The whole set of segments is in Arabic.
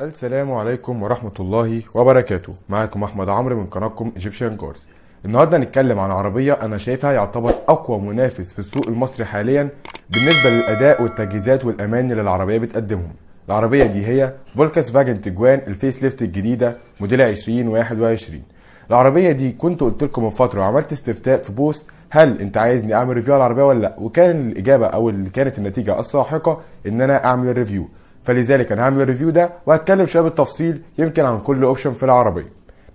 السلام عليكم ورحمة الله وبركاته معكم أحمد عمرو من قناتكم ايجيبشن Cars النهاردة هنتكلم عن عربية أنا شايفها يعتبر أقوى منافس في السوق المصري حاليا بالنسبة للأداء والتجهيزات والأمان اللي العربية بتقدمهم العربية دي هي فولكس فاجن تجوان الفيس ليفت الجديدة موديل 2021 العربية دي كنت قلت لكم من فترة وعملت استفتاء في بوست هل انت عايزني اعمل ريفيو على العربية ولا لا وكان الإجابة أو اللي كانت النتيجة الساحقة إن أنا أعمل ريفيو فلذلك انا هعمل الريفيو ده وهتكلم شويه بالتفصيل يمكن عن كل اوبشن في العربيه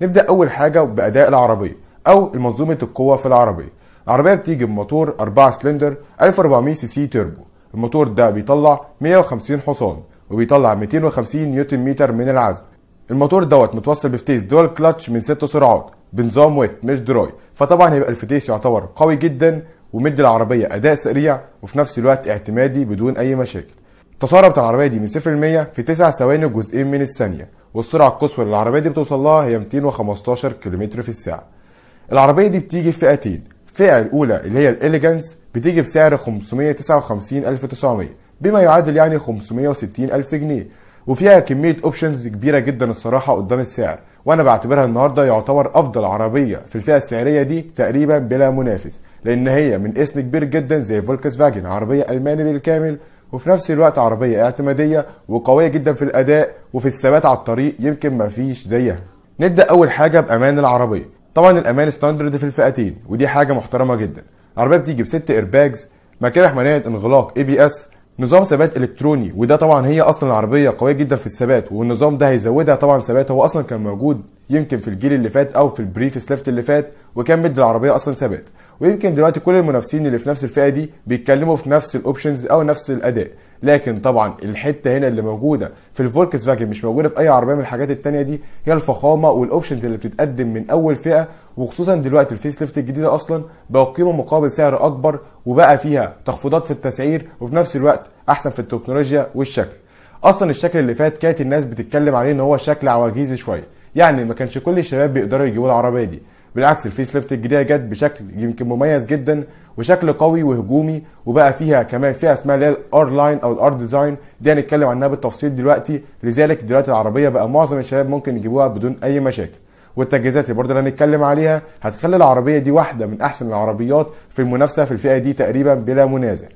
نبدا اول حاجه باداء العربيه او منظومه القوه في العربيه العربيه بتيجي بموتور 4 سلندر 1400 سي سي تيربو الموتور ده بيطلع 150 حصان وبيطلع 250 نيوتن متر من العزم الموتور دوت متوصل بفتيس دول كلتش من 6 سرعات بنظام ويت مش دراي فطبعا هيبقى الفتيس يعتبر قوي جدا ومدي العربيه اداء سريع وفي نفس الوقت اعتمادي بدون اي مشاكل التسارع بتاع العربيه دي من 0 ل 100 في 9 ثواني وجزئين من الثانيه والسرعه القصوى اللي العربيه دي بتوصل لها هي 215 كم في الساعه العربيه دي بتيجي في فئتين الفئه الاولى اللي هي الاليجانس بتيجي بسعر 559900 بما يعادل يعني 560000 جنيه وفيها كميه اوبشنز كبيره جدا الصراحه قدام السعر وانا بعتبرها النهارده يعتبر افضل عربيه في الفئه السعريه دي تقريبا بلا منافس لان هي من اسم كبير جدا زي فولكس فاجن عربيه الماني بالكامل وفي نفس الوقت عربيه اعتماديه وقويه جدا في الاداء وفي الثبات على الطريق يمكن ما فيش زيها نبدا اول حاجه بامان العربيه طبعا الامان ستاندرد في الفئتين ودي حاجه محترمه جدا العربيه بتيجي بست ايرباجز مكان حماية انغلاق اي بي اس نظام ثبات الكتروني وده طبعا هي اصلا العربيه قويه جدا في الثبات والنظام ده هيزودها طبعا ثبات هو اصلا كان موجود يمكن في الجيل اللي فات او في البريفس ليفت اللي فات وكان مد العربيه اصلا ثبات ويمكن دلوقتي كل المنافسين اللي في نفس الفئه دي بيتكلموا في نفس الاوبشنز او نفس الاداء لكن طبعا الحته هنا اللي موجوده في الفولكس فاجن مش موجوده في اي عربيه من الحاجات التانية دي هي الفخامه والاوبشنز اللي بتتقدم من اول فئه وخصوصا دلوقتي الفيس ليفت الجديده اصلا بقى قيمه مقابل سعر اكبر وبقى فيها تخفيضات في التسعير وفي نفس الوقت احسن في التكنولوجيا والشكل اصلا الشكل اللي فات كانت الناس بتتكلم عليه ان هو شكل عواجيزي شويه يعني ما كانش كل الشباب بيقدروا يجيبوا العربيه دي بالعكس الفيس ليفت الجديده جت بشكل يمكن مميز جدا وشكل قوي وهجومي وبقى فيها كمان فيها اسمها اللي هي الار لاين او الار ديزاين دي هنتكلم عنها بالتفصيل دلوقتي لذلك دلوقتي العربيه بقى معظم الشباب ممكن يجيبوها بدون اي مشاكل والتجهيزات اللي برضه اللي هنتكلم عليها هتخلي العربيه دي واحده من احسن العربيات في المنافسه في الفئه دي تقريبا بلا منازع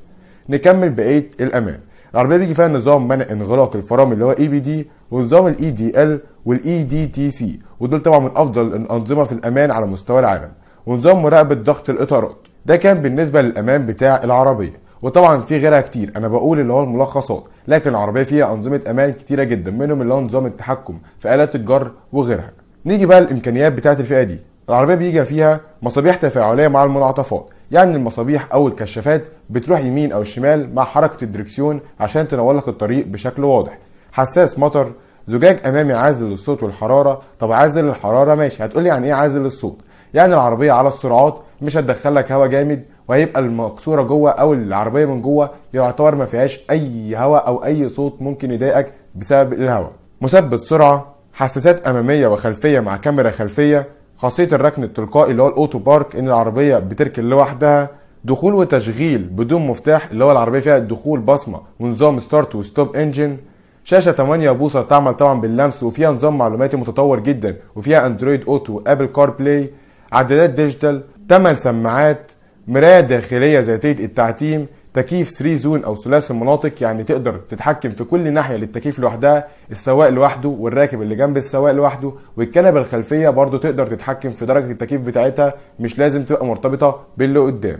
نكمل بقيه الامان العربيه بيجي فيها نظام منع انغلاق الفرامل اللي هو اي بي دي ونظام الاي دي ال والاي دي تي سي ودول طبعا من افضل الانظمه في الامان على مستوى العالم ونظام مراقبه ضغط الاطارات ده كان بالنسبه للامان بتاع العربيه وطبعا في غيرها كتير انا بقول اللي هو الملخصات لكن العربيه فيها انظمه امان كتيره جدا منهم اللي هو نظام التحكم في الات الجر وغيرها نيجي بقى الامكانيات بتاعه الفئه دي العربيه بيجي فيها مصابيح تفاعليه مع المنعطفات يعني المصابيح او الكشافات بتروح يمين او شمال مع حركه الدركسيون عشان تنور لك الطريق بشكل واضح حساس مطر زجاج امامي عازل للصوت والحراره طب عازل للحراره ماشي هتقول لي يعني ايه عازل للصوت يعني العربيه على السرعات مش هتدخل لك هواء جامد وهيبقى المكسوره جوه او العربيه من جوه يعتبر ما فيهاش اي هواء او اي صوت ممكن يضايقك بسبب الهواء مثبت سرعه حساسات اماميه وخلفيه مع كاميرا خلفيه خاصيه الركن التلقائي اللي هو الاوتو بارك ان العربيه بتركن لوحدها دخول وتشغيل بدون مفتاح اللي هو العربيه فيها دخول بصمه ونظام ستارت وستوب انجن شاشه 8 بوصه تعمل طبعا باللمس وفيها نظام معلوماتي متطور جدا وفيها اندرويد اوتو وابل كار بلاي عدادات ديجيتال 8 سماعات مرايه داخليه ذاتيه التعتيم تكييف 3 زون او ثلاثي المناطق يعني تقدر تتحكم في كل ناحيه للتكييف لوحدها السواق لوحده والراكب اللي جنب السواق لوحده والكنبه الخلفيه برضو تقدر تتحكم في درجه التكييف بتاعتها مش لازم تبقى مرتبطه باللي قدام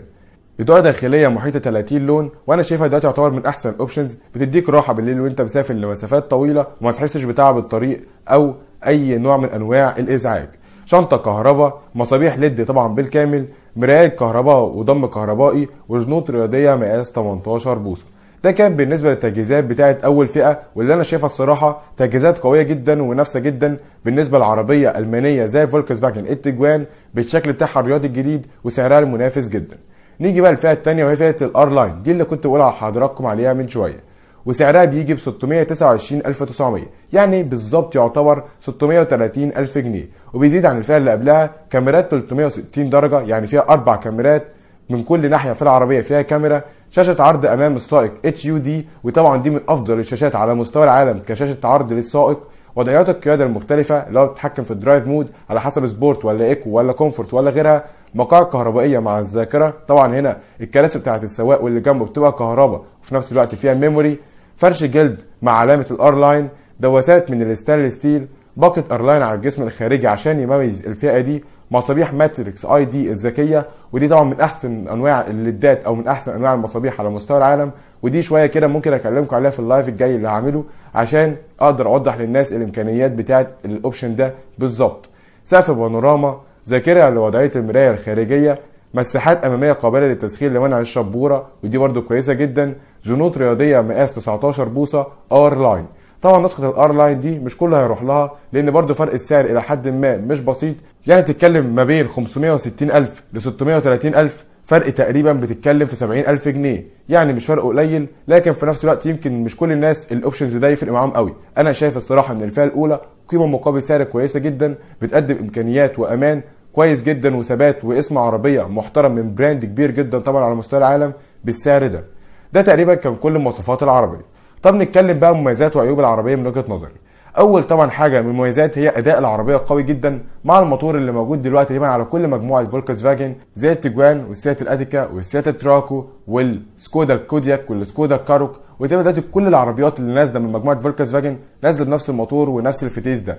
اضاءه داخليه محيطه 30 لون وانا شايفها دلوقتي يعتبر من احسن الاوبشنز بتديك راحه بالليل وانت مسافر لمسافات طويله وما تحسش بتعب الطريق او اي نوع من انواع الازعاج شنطه كهرباء مصابيح ليد طبعا بالكامل مراية كهرباء وضم كهربائي وجنوط رياضية مقاس 18 بوصة ده كان بالنسبة للتجهيزات بتاعة أول فئة واللي أنا شايفها الصراحة تجهيزات قوية جدا ومنافسة جدا بالنسبة لعربية ألمانية زي فولكس فاجن التجوان بالشكل بتاعها الرياضي الجديد وسعرها المنافس جدا. نيجي بقى الفئة التانية وهي فئة الأر لاين دي اللي كنت بقول على حضراتكم عليها من شوية. وسعرها بيجي ب 629900 يعني بالظبط يعتبر 630000 جنيه وبيزيد عن الفئه اللي قبلها كاميرات 360 درجه يعني فيها اربع كاميرات من كل ناحيه في العربيه فيها كاميرا شاشه عرض امام السائق اتش يو دي وطبعا دي من افضل الشاشات على مستوى العالم كشاشه عرض للسائق وضعيات القياده المختلفه اللي هو بتتحكم في الدرايف مود على حسب سبورت ولا ايكو ولا كومفورت ولا غيرها مقاعد كهربائيه مع الذاكره طبعا هنا الكراسي بتاعه السواق واللي جنبه بتبقى كهرباء وفي نفس الوقت فيها ميموري فرش جلد مع علامة الار لاين دواسات من الستانلس ستيل باكت ارلاين على الجسم الخارجي عشان يميز الفئة دي مصابيح ماتريكس اي دي الذكية ودي طبعا من احسن انواع الليدات او من احسن انواع المصابيح على مستوى العالم ودي شوية كده ممكن اكلمكم عليها في اللايف الجاي اللي هعمله عشان اقدر اوضح للناس الامكانيات بتاعة الاوبشن ده بالظبط سقف بانوراما ذاكرة لوضعية المراية الخارجية مساحات اماميه قابله للتسخين لمنع الشبوره ودي برده كويسه جدا جنوط رياضيه مقاس 19 بوصه ار لاين طبعا نسخه الار لاين دي مش كله هيروح لها لان برده فرق السعر الى حد ما مش بسيط يعني تتكلم ما بين 560000 ل 630000 فرق تقريبا بتتكلم في 70000 جنيه يعني مش فرق قليل لكن في نفس الوقت يمكن مش كل الناس الاوبشنز ده يفرق معاهم قوي انا شايف الصراحه ان الفئه الاولى قيمه مقابل سعر كويسه جدا بتقدم امكانيات وامان كويس جدا وثبات واسم عربيه محترم من براند كبير جدا طبعا على مستوى العالم بالسعر ده ده تقريبا كان كل مواصفات العربيه طب نتكلم بقى مميزات وعيوب العربيه من وجهه نظري اول طبعا حاجه من المميزات هي اداء العربيه قوي جدا مع الموتور اللي موجود دلوقتي تقريبا على كل مجموعه فولكس فاجن زي التيجوان والسيات الاتيكا والسيات التراكو والسكودا الكودياك والسكودا الكاروك وتقريبا دلوقتي كل العربيات اللي نازله من مجموعه فولكس فاجن نازله بنفس الموتور ونفس الفتيس ده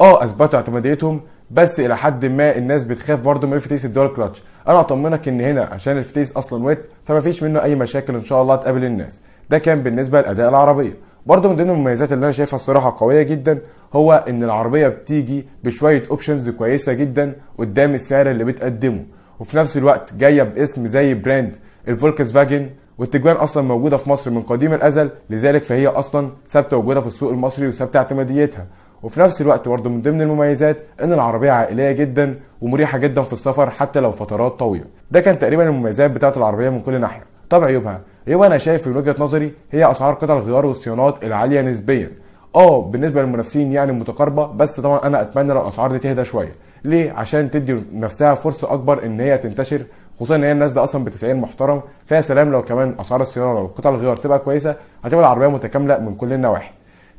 اه اثبتوا اعتماديتهم بس الى حد ما الناس بتخاف برضه من الفتيس الدول كلاتش انا اطمنك ان هنا عشان الفتيس اصلا ويت فما فيش منه اي مشاكل ان شاء الله تقابل الناس ده كان بالنسبه للاداء العربيه برضه من ضمن المميزات اللي انا شايفها الصراحه قويه جدا هو ان العربيه بتيجي بشويه اوبشنز كويسه جدا قدام السعر اللي بتقدمه وفي نفس الوقت جايه باسم زي براند الفولكس فاجن والتجوان اصلا موجوده في مصر من قديم الازل لذلك فهي اصلا ثابته وجودها في السوق المصري وثابته اعتماديتها وفي نفس الوقت برضه من ضمن المميزات ان العربيه عائليه جدا ومريحه جدا في السفر حتى لو فترات طويله ده كان تقريبا المميزات بتاعه العربيه من كل ناحيه طب عيوبها عيوبها انا شايف من وجهه نظري هي اسعار قطع الغيار والصيانات العاليه نسبيا اه بالنسبه للمنافسين يعني متقاربه بس طبعا انا اتمنى لو الاسعار دي تهدى شويه ليه عشان تدي نفسها فرصه اكبر ان هي تنتشر خصوصا ان هي الناس ده اصلا بتسعير محترم فيا سلام لو كمان اسعار الصيانه والقطع الغيار تبقى كويسه هتبقى العربيه متكامله من كل النواحي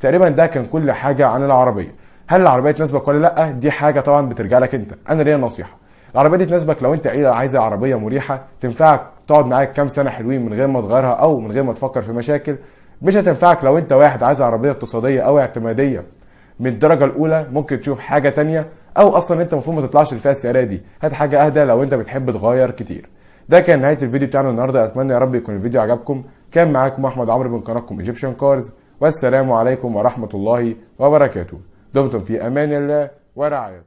تقريبا ده كان كل حاجه عن العربيه هل العربيه تناسبك ولا لا دي حاجه طبعا بترجع لك انت انا ليا نصيحه العربيه دي تناسبك لو انت عايز عربيه مريحه تنفعك تقعد معاك كام سنه حلوين من غير ما تغيرها او من غير ما تفكر في مشاكل مش هتنفعك لو انت واحد عايز عربيه اقتصاديه او اعتماديه من الدرجه الاولى ممكن تشوف حاجه تانية او اصلا انت المفروض ما تطلعش الفئه السعريه دي هات حاجه اهدى لو انت بتحب تغير كتير ده كان نهايه الفيديو بتاعنا النهارده اتمنى يا رب يكون الفيديو عجبكم كان معاكم احمد عمرو من قناتكم ايجيبشن كارز والسلام عليكم ورحمة الله وبركاته دمتم في أمان الله ورعايته